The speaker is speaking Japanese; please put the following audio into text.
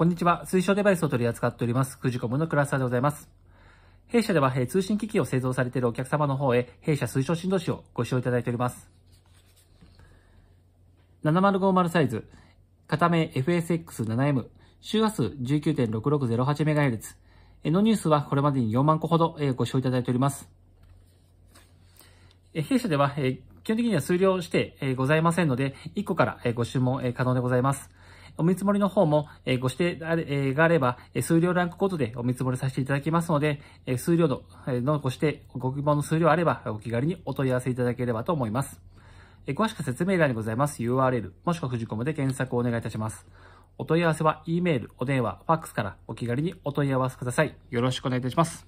こんにちは。推奨デバイスを取り扱っております、くじこむのクラスターでございます。弊社では、え通信機器を製造されているお客様の方へ、弊社推奨振動子をご使用いただいております。7050サイズ、片目 FSX7M、周波数 19.6608MHz。のニュースはこれまでに4万個ほどご使用いただいております。弊社では、基本的には数量してございませんので、1個からご注文可能でございます。お見積もりの方も、えご指定があれば、え数量ランクごとでお見積もりさせていただきますので、え数量の,、えのご指定、ご希望の数量あれば、お気軽にお問い合わせいただければと思います。え詳しく説明欄にございます URL、もしくはフジコムで検索をお願いいたします。お問い合わせは、E メール、お電話、ファックスからお気軽にお問い合わせください。よろしくお願いいたします。